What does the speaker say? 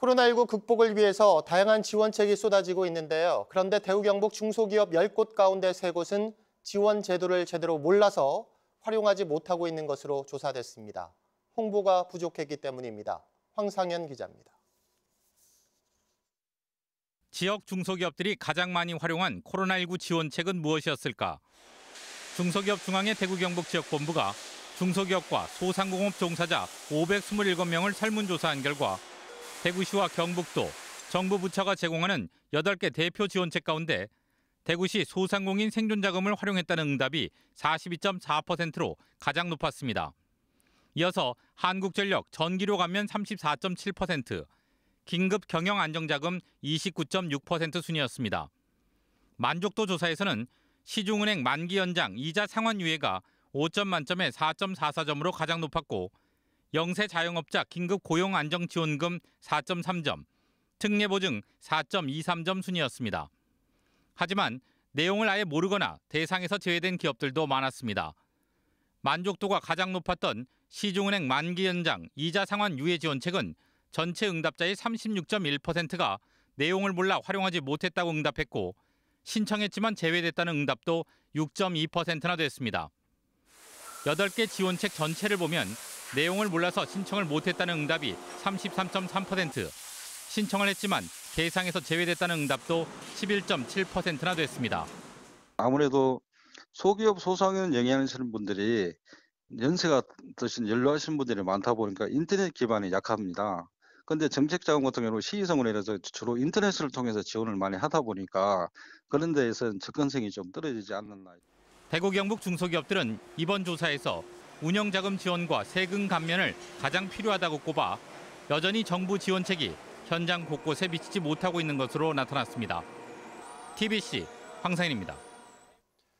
코로나19 극복을 위해서 다양한 지원책이 쏟아지고 있는데요. 그런데 대우 경북 중소기업 10곳 가운데 3곳은 지원 제도를 제대로 몰라서 활용하지 못하고 있는 것으로 조사됐습니다. 홍보가 부족했기 때문입니다. 황상현 기자입니다. 지역 중소기업들이 가장 많이 활용한 코로나19 지원책은 무엇이었을까? 중소기업 중앙회 대구 경북 지역본부가 중소기업과 소상공업 종사자 527명을 설문조사한 결과 대구시와 경북도 정부 부처가 제공하는 8개 대표 지원책 가운데 대구시 소상공인 생존 자금을 활용했다는 응답이 42.4%로 가장 높았습니다. 이어서 한국전력 전기료 감면 34.7%, 긴급 경영 안정자금 29.6% 순이었습니다. 만족도 조사에서는 시중은행 만기 연장 이자 상환 유예가 5점 만점에 4.44점으로 가장 높았고 영세 자영업자 긴급 고용 안정 지원금 4.3점, 특례 보증 4.23점 순이었습니다. 하지만 내용을 아예 모르거나 대상에서 제외된 기업들도 많았습니다. 만족도가 가장 높았던 시중은행 만기 연장 이자 상환 유예 지원책은 전체 응답자의 36.1%가 내용을 몰라 활용하지 못했다고 응답했고 신청했지만 제외됐다는 응답도 6.2%나 됐습니다. 8개 지원책 전체를 보면 내용을 몰라서 신청을 못했다는 응답이 33.3%, 신청을 했지만 대상에서 제외됐다는 응답도 11.7%나 됐습니다. 아무래도 소기업 소상인 영향하시는 분들이 연세가 드신 연로하신 분들이 많다 보니까 인터넷 기반이 약합니다. 그런데 정책 자금 같은 경우 시의성을 내려서 주로 인터넷을 통해서 지원을 많이 하다 보니까 그런 데에서는 접근성이 좀 떨어지지 않는나. 대구 경북 중소기업들은 이번 조사에서 운영자금 지원과 세금 감면을 가장 필요하다고 꼽아 여전히 정부 지원책이 현장 곳곳에 미치지 못하고 있는 것으로 나타났습니다. TBC 황상인입니다.